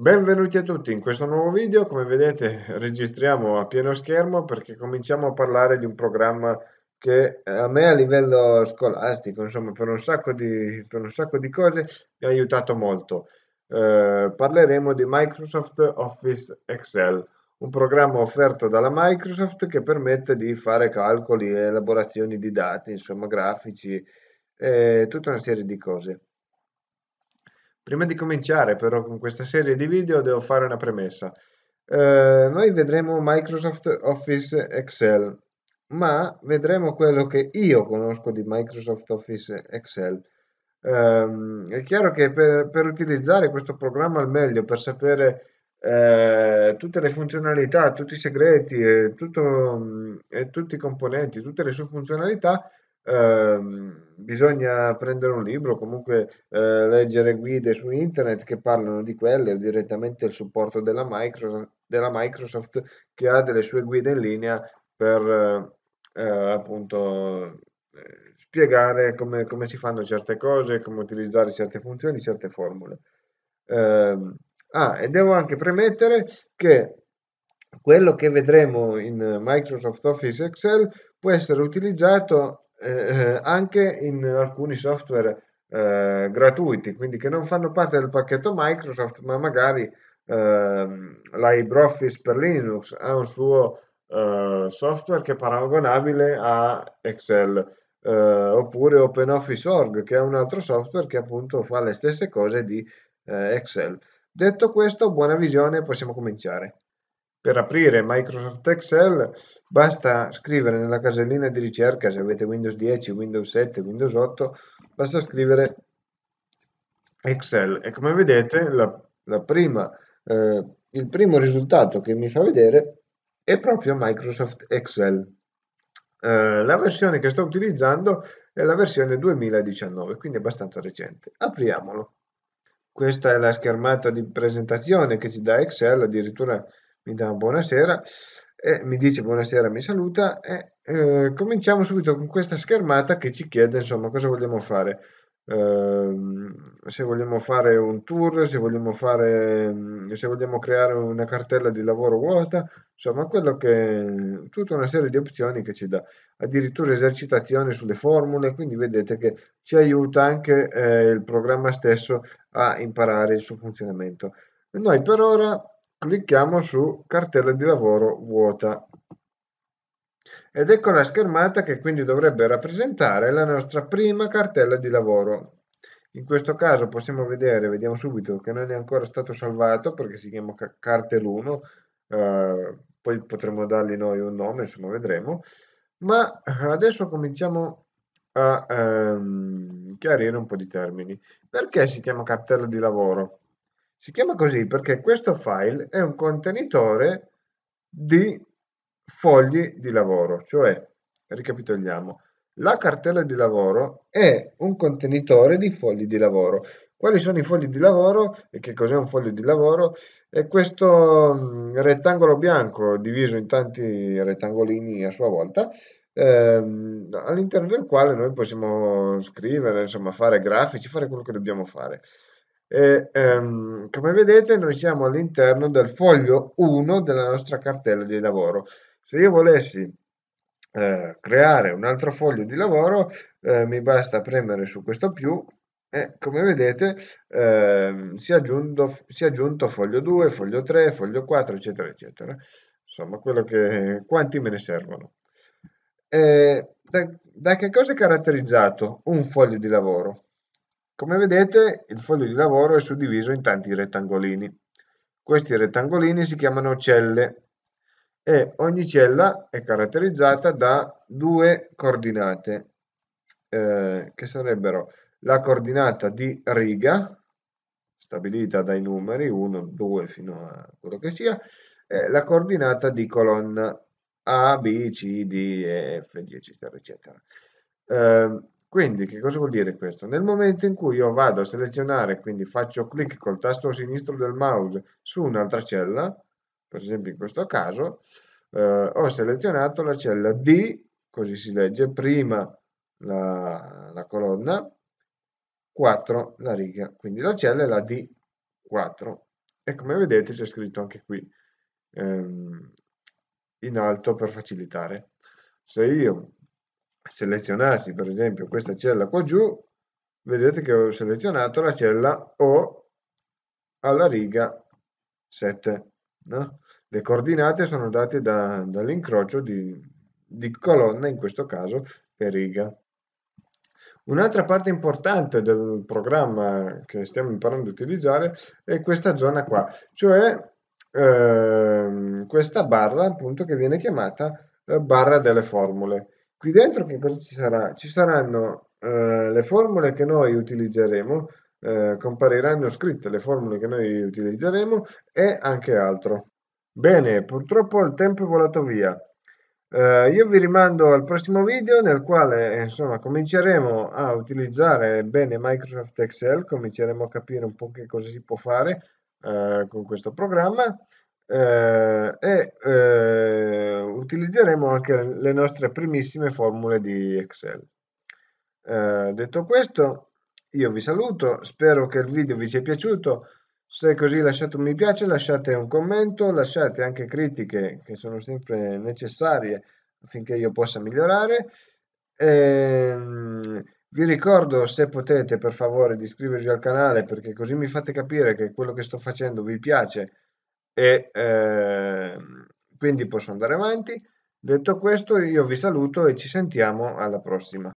Benvenuti a tutti in questo nuovo video, come vedete registriamo a pieno schermo perché cominciamo a parlare di un programma che eh, a me a livello scolastico, insomma per un sacco di, un sacco di cose mi ha aiutato molto. Eh, parleremo di Microsoft Office Excel, un programma offerto dalla Microsoft che permette di fare calcoli, e elaborazioni di dati, insomma grafici e tutta una serie di cose. Prima di cominciare però con questa serie di video devo fare una premessa. Eh, noi vedremo Microsoft Office Excel, ma vedremo quello che io conosco di Microsoft Office Excel. Eh, è chiaro che per, per, utilizzare questo programma al meglio, per sapere eh, tutte le funzionalità, tutti i segreti, tutto, mm, tutti i componenti, tutte le sue funzionalità, Ehm, bisogna prendere un libro, comunque eh, leggere guide su internet che parlano di quelle o direttamente il supporto della Microsoft, della Microsoft che ha delle sue guide in linea per eh, eh appunto eh, spiegare come, come, si fanno certe cose, come utilizzare certe funzioni, certe formule. Ehm, ah, e devo anche premettere che quello che vedremo in Microsoft Office Excel può essere utilizzato eh, eh, anche in alcuni software eh, gratuiti, quindi che non fanno parte del pacchetto Microsoft, ma magari eh, LibreOffice per Linux ha un suo eh, software che è paragonabile a Excel. Eh, oppure OpenOffice.org che è un altro software che appunto fa le stesse cose di Excel. Detto questo, buona visione possiamo cominciare. Per aprire Microsoft Excel basta scrivere nella casellina di ricerca, se avete Windows 10, Windows 7, Windows 8, basta scrivere Excel e come vedete la, la prima, eh, il primo risultato che mi fa vedere è proprio Microsoft Excel. Eh, la versione che sto utilizzando è la versione 2019, quindi è abbastanza recente. Apriamolo. Questa è la schermata di presentazione che ci dà Excel, addirittura mi dà buonasera, e mi dice buonasera, mi saluta e eh, cominciamo subito con questa schermata che ci chiede insomma cosa vogliamo fare. Ehm, se vogliamo fare un tour, se vogliamo, fare, mm, se vogliamo creare una cartella di lavoro vuota, insomma quello che tutta una serie di opzioni che ci dà, addirittura esercitazioni sulle formule, quindi vedete che ci aiuta anche eh, il programma stesso a imparare il suo funzionamento. Noi per ora Clicchiamo su cartella di lavoro vuota ed ecco la schermata che quindi dovrebbe rappresentare la nostra prima cartella di lavoro. In questo caso possiamo vedere, vediamo subito che non è ancora stato salvato perché si chiama cartelluno, eh, poi potremo dargli noi un nome, insomma vedremo, ma adesso cominciamo a ehm, chiarire un po' di termini. Perché si chiama cartella di lavoro? Si chiama così perché questo file è un contenitore di fogli di lavoro, cioè, ricapitoliamo, la cartella di lavoro è un contenitore di fogli di lavoro. Quali sono i fogli di lavoro e che cos'è un foglio di lavoro? È questo mm, rettangolo bianco diviso in tanti rettangolini a sua volta, ehm, all'interno del quale noi possiamo scrivere, insomma, fare grafici, fare quello che dobbiamo fare. E, ehm, come vedete noi siamo all'interno del foglio 1 della nostra cartella di lavoro. Se io volessi eh, creare un altro foglio di lavoro eh, mi basta premere su questo più e come vedete eh, si, è aggiunto, si, è aggiunto, foglio 2, foglio 3, foglio 4 eccetera eccetera. Insomma quello che quanti me ne servono. Eh, da, da che cosa è caratterizzato un foglio di lavoro? Come vedete il foglio di lavoro è suddiviso in tanti rettangolini. Questi rettangolini si chiamano celle e ogni cella è caratterizzata da due coordinate eh, che sarebbero la coordinata di riga stabilita dai numeri 1, 2 fino a quello che sia e la coordinata di colonna A, B, C, D, E, F, G eccetera eccetera. Eh, quindi che cosa vuol dire questo? Nel momento in cui io vado a selezionare, quindi faccio clic col tasto sinistro del mouse su un'altra cella, per esempio in questo caso, eh, ho selezionato la cella D, così si legge prima la, la colonna, 4 la riga, quindi la cella è la D4 e come vedete c'è scritto anche qui ehm, in alto per facilitare. Se io selezionassi per esempio questa cella qua giù, vedete che ho selezionato la cella O alla riga 7. No? Le coordinate sono date da, dall'incrocio di, di colonna, in questo caso, e riga. Un'altra parte importante del programma che stiamo imparando ad utilizzare è questa zona qua, cioè ehm, questa barra appunto che viene chiamata eh, barra delle formule. Qui dentro che cosa ci sarà? Ci saranno eh, le formule che noi utilizzeremo, eh, compariranno scritte le formule che noi utilizzeremo e anche altro. Bene, purtroppo il tempo è volato via. Eh, io vi rimando al prossimo video nel quale insomma cominceremo a utilizzare bene Microsoft Excel, cominceremo a capire un po' che cosa si può fare eh, con questo programma eh, e eh, utilizzeremo anche le nostre primissime formule di Excel. Eh, detto questo, io vi saluto, spero che il video vi sia piaciuto, se è così lasciate un mi piace, lasciate un commento, lasciate anche critiche che sono sempre necessarie affinché io possa migliorare. Ehm, vi ricordo se potete per favore di iscrivervi al canale perché così mi fate capire che quello che sto facendo vi piace e eh, quindi posso andare avanti. Detto questo, io vi saluto e ci sentiamo alla prossima.